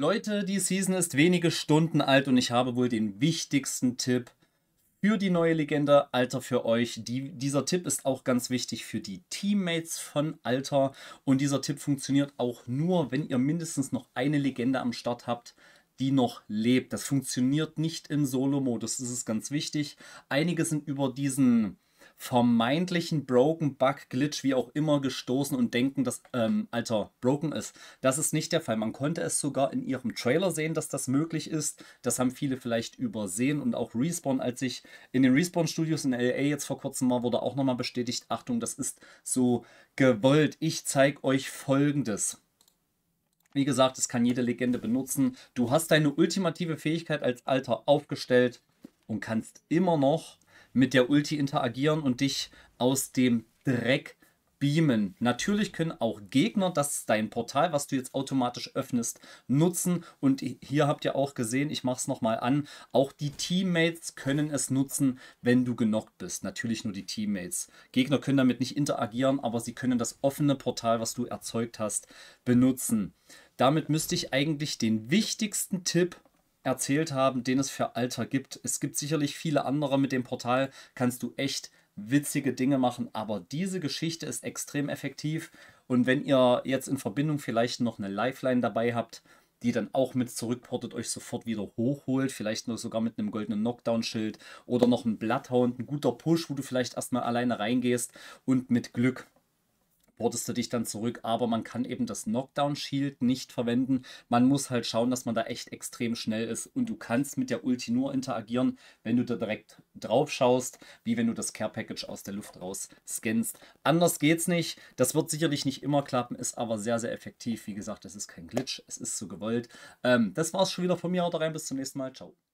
Leute, die Season ist wenige Stunden alt und ich habe wohl den wichtigsten Tipp für die neue Legende Alter für euch. Die, dieser Tipp ist auch ganz wichtig für die Teammates von Alter und dieser Tipp funktioniert auch nur, wenn ihr mindestens noch eine Legende am Start habt die noch lebt. Das funktioniert nicht im Solo-Modus, das ist ganz wichtig. Einige sind über diesen vermeintlichen Broken, Bug, Glitch, wie auch immer gestoßen und denken, dass ähm, Alter broken ist. Das ist nicht der Fall. Man konnte es sogar in ihrem Trailer sehen, dass das möglich ist. Das haben viele vielleicht übersehen und auch Respawn, als ich in den Respawn Studios in LA jetzt vor kurzem war, wurde auch nochmal bestätigt, Achtung, das ist so gewollt. Ich zeige euch Folgendes. Wie gesagt, es kann jede Legende benutzen. Du hast deine ultimative Fähigkeit als Alter aufgestellt und kannst immer noch mit der Ulti interagieren und dich aus dem Dreck beamen. Natürlich können auch Gegner das ist dein Portal, was du jetzt automatisch öffnest, nutzen. Und hier habt ihr auch gesehen, ich mache es nochmal an, auch die Teammates können es nutzen, wenn du genockt bist. Natürlich nur die Teammates. Gegner können damit nicht interagieren, aber sie können das offene Portal, was du erzeugt hast, benutzen. Damit müsste ich eigentlich den wichtigsten Tipp erzählt haben, den es für Alter gibt. Es gibt sicherlich viele andere. Mit dem Portal kannst du echt witzige Dinge machen, aber diese Geschichte ist extrem effektiv. Und wenn ihr jetzt in Verbindung vielleicht noch eine Lifeline dabei habt, die dann auch mit zurückportet, euch sofort wieder hochholt, vielleicht nur sogar mit einem goldenen Knockdown-Schild oder noch ein Bloodhound, ein guter Push, wo du vielleicht erstmal alleine reingehst und mit Glück portest du dich dann zurück, aber man kann eben das Knockdown-Shield nicht verwenden. Man muss halt schauen, dass man da echt extrem schnell ist und du kannst mit der Ulti nur interagieren, wenn du da direkt drauf schaust, wie wenn du das Care-Package aus der Luft raus scannst. Anders geht's nicht. Das wird sicherlich nicht immer klappen, ist aber sehr, sehr effektiv. Wie gesagt, es ist kein Glitch, es ist so gewollt. Ähm, das war's schon wieder von mir. Haut rein, bis zum nächsten Mal. Ciao.